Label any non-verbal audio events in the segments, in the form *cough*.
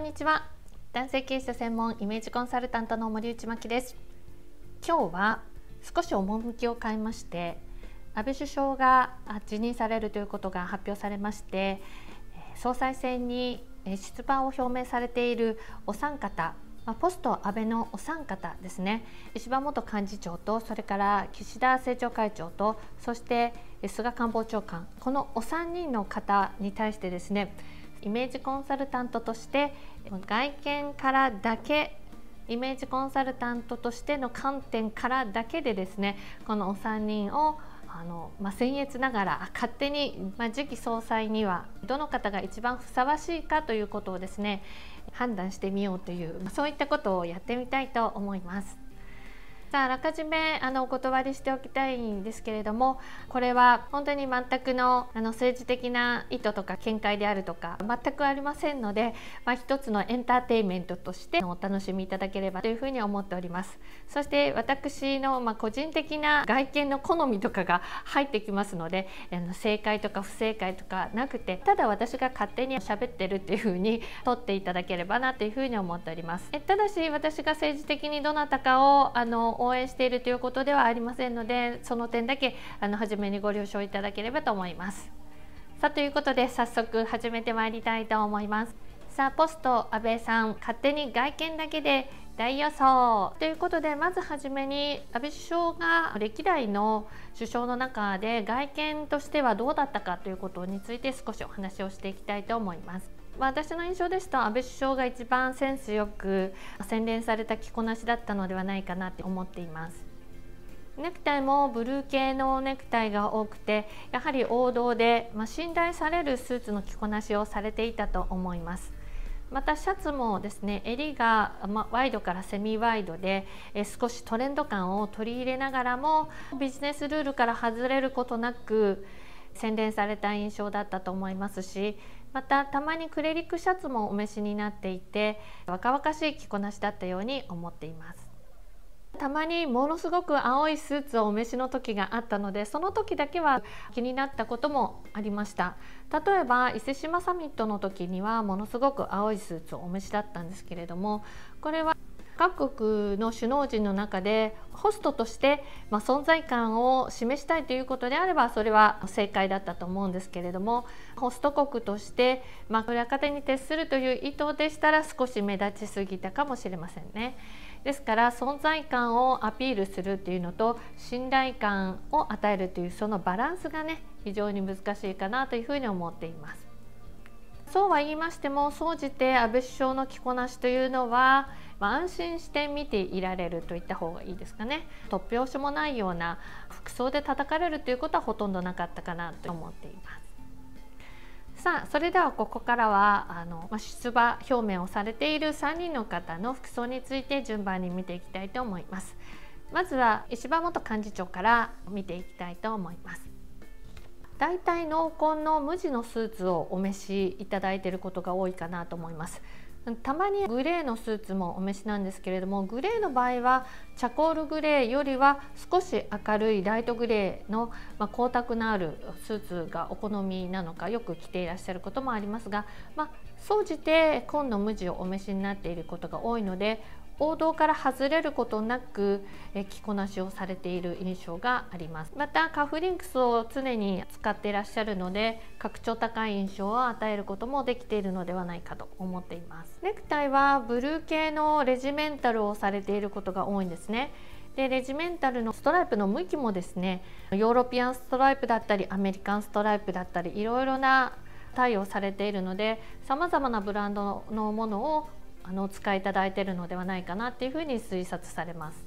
んにちは男性経営者専門イメージコンサルタントの森内真希です今日は少し趣を変えまして安倍首相が辞任されるということが発表されまして総裁選に出馬を表明されているお三方ポスト安倍のお三方ですね石破元幹事長とそれから岸田政調会長とそして菅官房長官このお三人の方に対してですねイメージコンサルタントとして外見からだけイメージコンサルタントとしての観点からだけでですねこのお三人をあの、まあ、僭越ながら勝手に、まあ、次期総裁にはどの方が一番ふさわしいかということをですね判断してみようという、まあ、そういったことをやってみたいと思います。さああらかじめあのお断りしておきたいんですけれどもこれは本当に全くのあの政治的な意図とか見解であるとか全くありませんので、まあ、一つのエンターテインメントとしてお楽しみいただければというふうに思っておりますそして私の、まあ、個人的な外見の好みとかが入ってきますのであの正解とか不正解とかなくてただ私が勝手に喋ってるっていうふうに取っていただければなというふうに思っておりますえただし私が政治的にどなたかをあの応援しているということではありませんのでその点だけあの初めにご了承いただければと思います。さあということで早速始めてまいりたいと思います。さあポスト安倍さん勝手に外見だけで大予想ということでまずはじめに安倍首相が歴代の首相の中で外見としてはどうだったかということについて少しお話をしていきたいと思います。私の印象ですと安倍首相が一番センスよく洗練された着こなしだったのではないかなって思っていますネクタイもブルー系のネクタイが多くてやはり王道で、まあ、信頼されるスーツの着こなしをされていたと思いますまたシャツもですね襟が、ワイドからセミワイドで少しトレンド感を取り入れながらもビジネスルールから外れることなく洗練された印象だったと思いますしまたたまにクレリックシャツもお召しになっていて若々しい着こなしだったように思っていますたまにものすごく青いスーツをお召しの時があったのでその時だけは気になったこともありました例えば伊勢志摩サミットの時にはものすごく青いスーツをお召しだったんですけれどもこれは各国の首脳陣の中でホストとして、まあ、存在感を示したいということであればそれは正解だったと思うんですけれどもホスト国として、まあ、裏方に徹するという意図でしたら少し目立ちすぎたかもしれませんね。ですから存在感をアピールするっていうのと信頼感を与えるというそのバランスがね非常に難しいかなというふうに思っています。そうは言いましても総じて安倍首相の着こなしというのはま安心して見ていられるといった方がいいですかね突拍子もないような服装で叩かれるということはほとんどなかったかなと思っていますさあそれではここからはあの、ま出馬表明をされている3人の方の服装について順番に見ていきたいと思いますまずは石破元幹事長から見ていきたいと思います大体濃紺の無地のスーツをお召しいただいていることが多いかなと思いますたまにグレーのスーツもお召しなんですけれどもグレーの場合はチャコールグレーよりは少し明るいライトグレーの、まあ、光沢のあるスーツがお好みなのかよく着ていらっしゃることもありますが、ま総じて紺の無地をお召しになっていることが多いので王道から外れることなく着こなしをされている印象がありますまたカフリンクスを常に使っていらっしゃるので格調高い印象を与えることもできているのではないかと思っていますネクタイはブルー系のレジメンタルをされていることが多いんですねでレジメンタルのストライプの向きもですねヨーロピアンストライプだったりアメリカンストライプだったりいろいろな対応されているので様々なブランドのものをあのお使いいただいているのではないかなっていうふうに推察されます。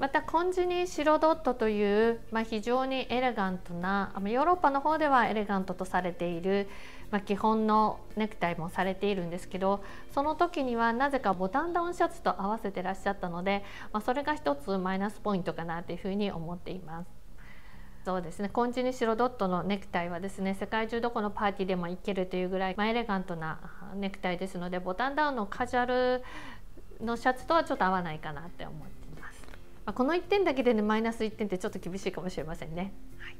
またニーシ白ドットという、まあ、非常にエレガントなヨーロッパの方ではエレガントとされている、まあ、基本のネクタイもされているんですけどその時にはなぜかボタンダウンシャツと合わせてらっしゃったので、まあ、それが一つマイナスポイントかなというふうに思っています。そうですねコンチニシロドットのネクタイはですね世界中どこのパーティーでもいけるというぐらい、まあ、エレガントなネクタイですのでボタンダウンのカジュアルのシャツとはちょっと合わないかなって思ってます、まあ、この1点だけでねマイナス1点ってちょっと厳しいかもしれませんね、はい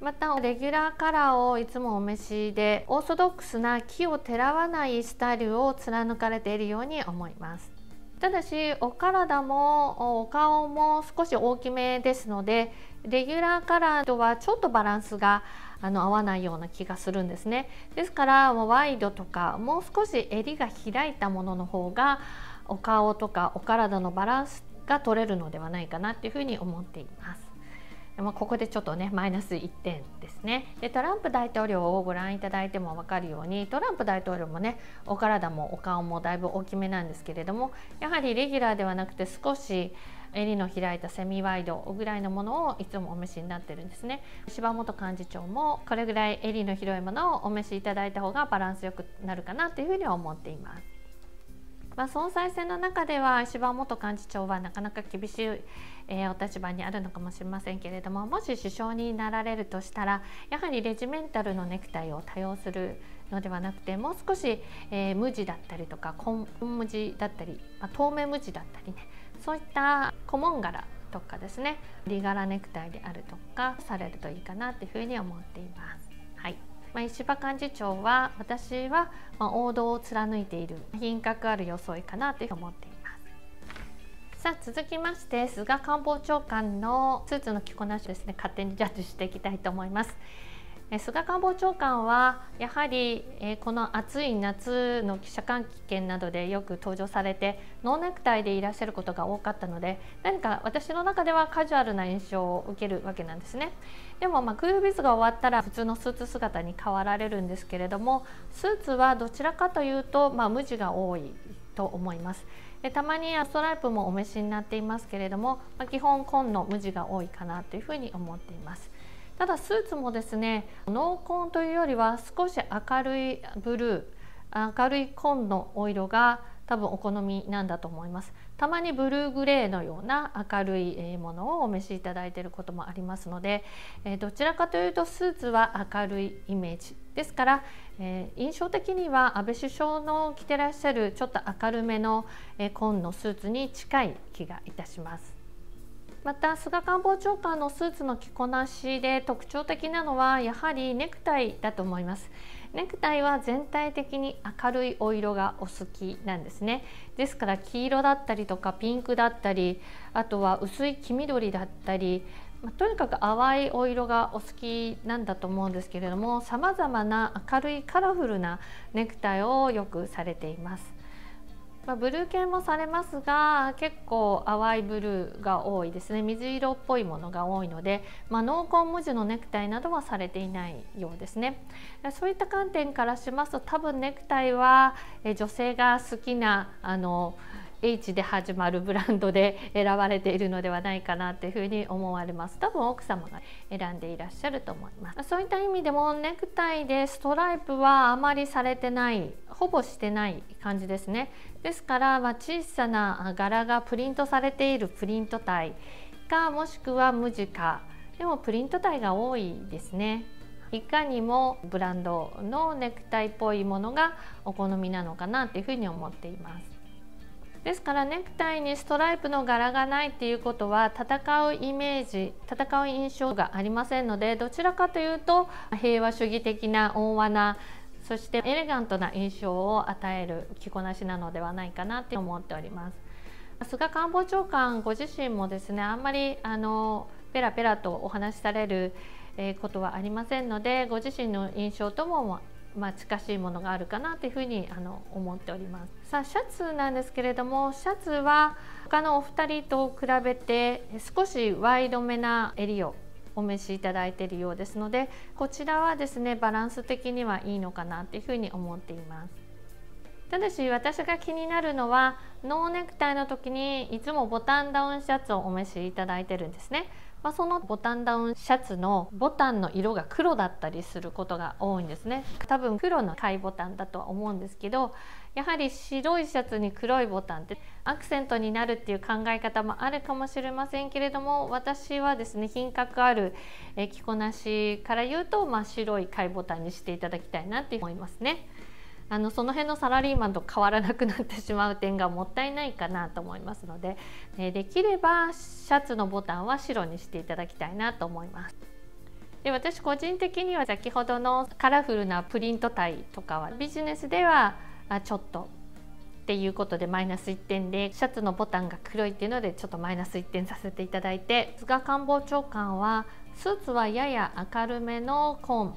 またレギュラーカラーをいつもお召しでオーソドックスな木をてらわないスタイルを貫かれているように思いますただしお体もお顔も少し大きめですのでレギュラーカラーとはちょっとバランスがあの合わないような気がするんですねですからワイドとかもう少し襟が開いたものの方がお顔とかお体のバランスが取れるのではないかなっていうふうに思っていますまあ、ここでちょっとねマイナス1点ですねでトランプ大統領をご覧いただいても分かるようにトランプ大統領もねお体もお顔もだいぶ大きめなんですけれどもやはりレギュラーではなくて少し襟の開いたセミワイドぐらいのものをいつもお召しになってるんですね柴本幹事長もこれぐらい襟の広いものをお召しいただいた方がバランスよくなるかなというふうには思っていますまあ、総裁選の中では柴元幹事長はなかなか厳しい、えー、お立場にあるのかもしれませんけれどももし首相になられるとしたらやはりレジメンタルのネクタイを多用するのではなくてもう少し、えー、無地だったりとか紺無地だったり、まあ、透明無地だったりねそういった顧問柄とかですねリ柄ネクタイであるとかされるといいかなっていうふうに思っています。はいまあ、石破幹事長は私はま王道を貫いている品格ある装いかなというふうに思っていますさあ続きまして菅官房長官のスーツの着こなしですね勝手にジャッジしていきたいと思います菅官房長官はやはりこの暑い夏の記者会見などでよく登場されてノーネクタイでいらっしゃることが多かったので何か私の中ではカジュアルな印象を受けるわけなんですねでもまクールビズが終わったら普通のスーツ姿に変わられるんですけれどもスーツはどちらかというとま無地が多いと思いますでたまにストライプもお召しになっていますけれども、ま基本紺の無地が多いかなというふうに思っています。ただスーツもですね濃紺というよりは少し明るいブルー明るい紺のお色が多分お好みなんだと思いますたまにブルーグレーのような明るいものをお召しいただいていることもありますのでどちらかというとスーツは明るいイメージですから、え印象的には安倍首相の着てらっしゃるちょっと明るめの紺のスーツに近い気がいたします。また菅官房長官のスーツの着こなしで特徴的なのはやはりネクタイだと思いますネクタイは全体的に明るいお色がお好きなんですねですから黄色だったりとかピンクだったりあとは薄い黄緑だったりまとにかく淡いお色がお好きなんだと思うんですけれどもさまざまな明るいカラフルなネクタイをよくされています。まあ、ブルー系もされますが結構淡いブルーが多いですね水色っぽいものが多いので、まあ、濃厚無地のネクタイなどはされていないようですねそういった観点からしますと多分ネクタイは女性が好きなあの、H で始まるブランドで選ばれているのではないかなというふうに思われます多分奥様が選んでいらっしゃると思いますそういった意味でもネクタイでストライプはあまりされてないほぼしてない感じですねですから、ま小さな柄がプリントされているプリント体かもしくは無地かでもプリント体が多いですねいかにもブランドのネクタイっぽいものがお好みなのかなというふうに思っていますですからネクタイにストライプの柄がないっていうことは戦うイメージ戦う印象がありませんのでどちらかというと平和主義的な温和なそしてエレガントな印象を与える着こなしなのではないかなって思っております菅官房長官ご自身もですねあんまりあのペラペラとお話しされることはありませんのでご自身の印象ともまあ、近しいものがあるかなというふうにあの思っておりますさあシャツなんですけれどもシャツは他のお二人と比べて少しワイドめな襟をお召しいただいているようですのでこちらはですねバランス的にはいいのかなというふうに思っていますただし私が気になるのはノーネクタイの時にいつもボタンダウンシャツをお召しいただいてるんですねまあ、そのボタンダウンシャツのボタンの色が黒だったりすることが多いんですね多分黒の貝ボタンだとは思うんですけどやはり白いシャツに黒いボタンってアクセントになるっていう考え方もあるかもしれませんけれども私はですね品格ある着こなしから言うと、まあ、白い貝ボタンにしていただきたいなって思いますね。あのその辺のサラリーマンと変わらなくなってしまう点がもったいないかなと思いますので、えできればシャツのボタンは白にしていただきたいなと思います。で私個人的には先ほどのカラフルなプリント体とかはビジネスではちょっとっていうことでマイナス1点でシャツのボタンが黒いっていうのでちょっとマイナス1点させていただいて菅官房長官はスーツはやや明るめの紺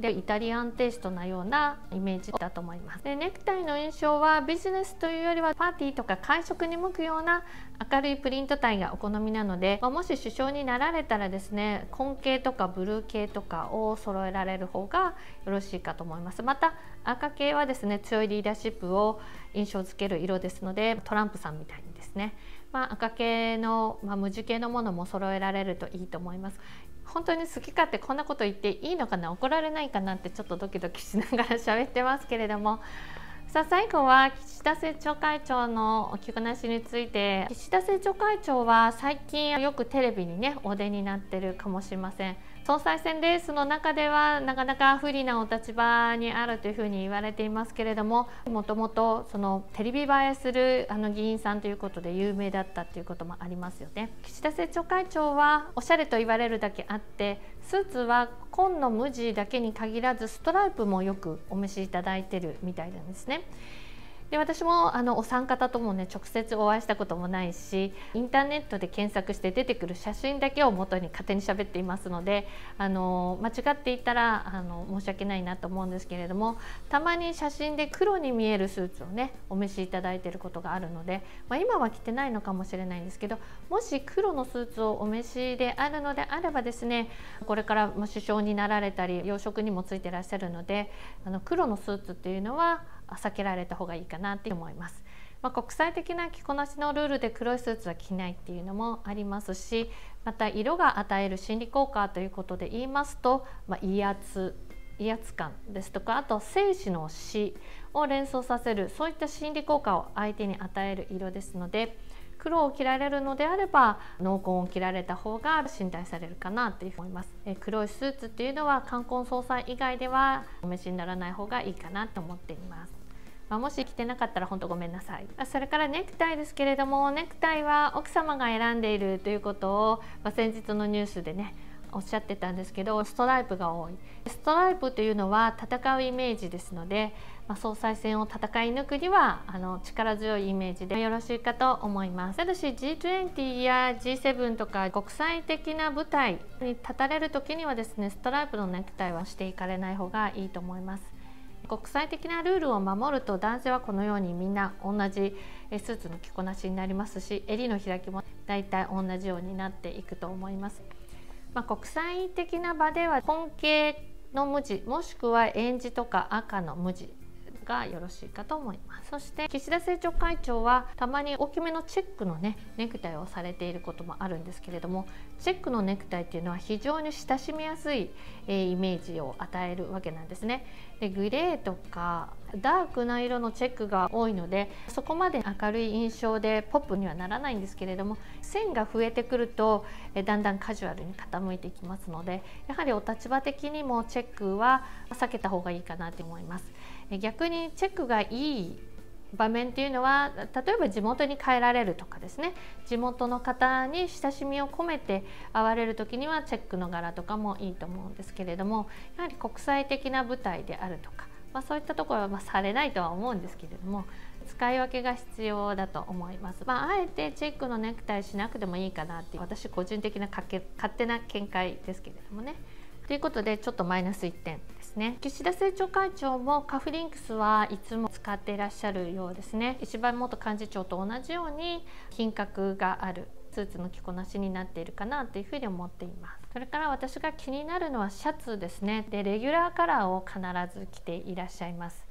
でイタリアンテイストなようなイメージだと思いますでネクタイの印象はビジネスというよりはパーティーとか会食に向くような明るいプリント体がお好みなので、まあ、もし首相になられたらですね紺系とかブルー系とかを揃えられる方がよろしいかと思いますまた赤系はですね強いリーダーシップを印象付ける色ですのでトランプさんみたいにですねまあ、赤系の、まあ、無地系のものも揃えられるといいと思います本当に好き勝手こんなこと言っていいのかな怒られないかなってちょっとドキドキしながら喋ってますけれども *laughs* さあ最後は岸田政調会長のお聞こなしについて岸田政調会長は最近よくテレビにねお出になってるかもしれません。総裁選レースの中ではなかなか不利なお立場にあるというふうに言われていますけれどももともとそのテレビ映えするあの議員さんということで有名だったということもありますよね岸田政調会長はおしゃれと言われるだけあってスーツは紺の無地だけに限らずストライプもよくお召しいただいてるみたいなんですね。で私もあのお三方ともね直接お会いしたこともないしインターネットで検索して出てくる写真だけを元に勝手に喋っていますのであの間違っていたらあの申し訳ないなと思うんですけれどもたまに写真で黒に見えるスーツをねお召しいただいていることがあるので、まあ、今は着てないのかもしれないんですけどもし黒のスーツをお召しであるのであればですねこれから首相になられたり洋食にもついてらっしゃるのであの黒のスーツっていうのは避けられた方がいいかなって思います。まあ、国際的な着こなしのルールで黒いスーツは着ないっていうのもありますしまた色が与える心理効果ということで言いますと、まあ、威圧威圧感ですとかあと生死の死を連想させるそういった心理効果を相手に与える色ですので黒を着られるのであれば濃紺を着られた方が信頼されるかなというふに思いますえ黒いスーツっていうのは冠婚葬祭以外ではお召しにならない方がいいかなと思っていますまあ、もし着てなかったら本当ごめんなさいそれからネクタイですけれどもネクタイは奥様が選んでいるということを、まあ、先日のニュースでねおっしゃってたんですけどストライプが多いストライプというのは戦うイメージですので、まあ、総裁選を戦い抜くにはあの力強いイメージでよろしいかと思いますただし G20 や G7 とか国際的な舞台に立たれる時にはですねストライプのネクタイはしていかれない方がいいと思います国際的なルールを守ると男性はこのようにみんな同じスーツの着こなしになりますし襟の開きも大体同じようになっていくと思います。まあ、国際的な場では本形の無地もしくは円字とか赤の無地がよろしいかと思いますそして岸田政調会長はたまに大きめのチェックのねネクタイをされていることもあるんですけれどもチェックのネクタイっていうのは非常に親しみやすい、えー、イメージを与えるわけなんですねでグレーとかダークな色のチェックが多いのでそこまで明るい印象でポップにはならないんですけれども線が増えてくるとだんだんカジュアルに傾いていきますのでやはりお立場的にもチェックは避けた方がいいかなと思います。逆にチェックがいい場面っていうのは例えば地元に帰られるとかですね地元の方に親しみを込めて会われる時にはチェックの柄とかもいいと思うんですけれどもやはり国際的な舞台であるとか、まあ、そういったところはまされないとは思うんですけれども使い分けが必要だと思います、まあ、あえてチェックのネクタイしなくてもいいかなっていう私個人的な勝手な見解ですけれどもね。ということでちょっとマイナス1点。ですね岸田政調会長もカフリンクスはいつも使っていらっしゃるようですね石破元幹事長と同じように品格があるスーツの着こなしになっているかなというふに思っていますそれから私が気になるのはシャツですねでレギュラーカラーを必ず着ていらっしゃいます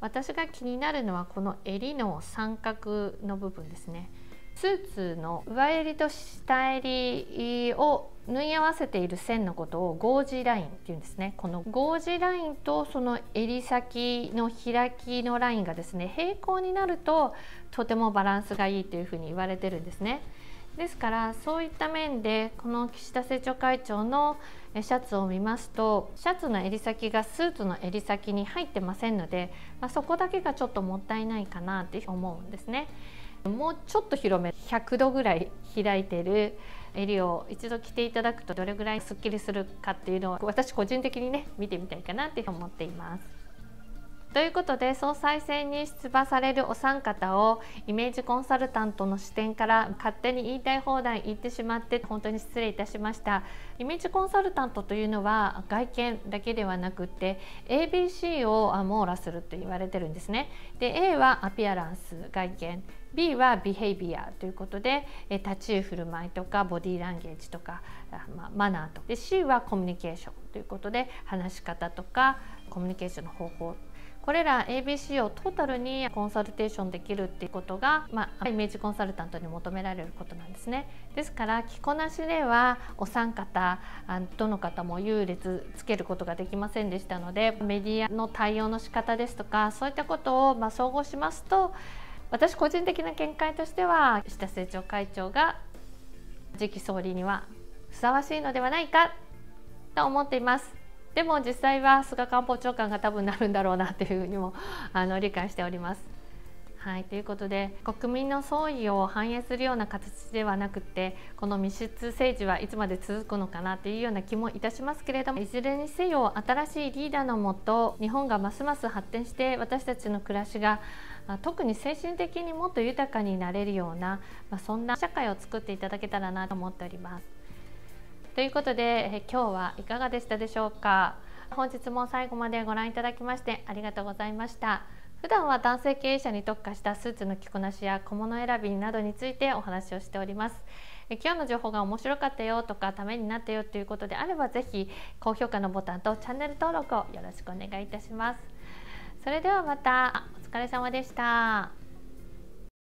私が気になるのはこの襟の三角の部分ですねスーツの上襟と下襟を縫い合わせている線のことをゴージラインっていうんですねこのゴージラインとその襟先の開きのラインがですね平行になるととてもバランスがいいというふうに言われてるんですねですからそういった面でこの岸田政調会長のシャツを見ますとシャツの襟先がスーツの襟先に入ってませんので、まあ、そこだけがちょっともったいないかなって思うんですねもうちょっと広め100度ぐらい開いてる襟を一度着ていただくとどれぐらいすっきりするかっていうのを私個人的にね見てみたいかなって思っています。ということで総裁選に出馬されるお三方をイメージコンサルタントの視点から勝手に言いたい放題言ってしまって本当に失礼いたしましたイメージコンサルタントというのは外見だけではなくて ABC を網羅すると言われてるんですねで A はアピアランス外見 B はビヘイビアということで立ち居振る舞いとかボディーランゲージとか、マナーとで C はコミュニケーションということで話し方とかコミュニケーションの方法これら ABC をトータルにコンサルテーションできるっていうことが、まあ、イメージコンサルタントに求められることなんですねですから着こなしではお三方どの方も優劣つけることができませんでしたのでメディアの対応の仕方ですとかそういったことをま総合しますと私個人的な見解としては岸田政調会長が次期総理にはふさわしいのではないかと思っていますでも実際は菅官房長官が多分なるんだろうなというふうにもあの理解しております。はい、ということで国民の総意を反映するような形ではなくてこの密室政治はいつまで続くのかなというような気もいたしますけれどもいずれにせよ新しいリーダーのもと日本がますます発展して私たちの暮らしが特に精神的にもっと豊かになれるような、まあ、そんな社会を作っていただけたらなと思っております。ということで今日はいかがでしたでしょうか本日も最後までご覧いただきましてありがとうございました普段は男性経営者に特化したスーツの着こなしや小物選びなどについてお話をしております今日の情報が面白かったよとかためになったよということであればぜひ高評価のボタンとチャンネル登録をよろしくお願いいたしますそれではまたお疲れ様でした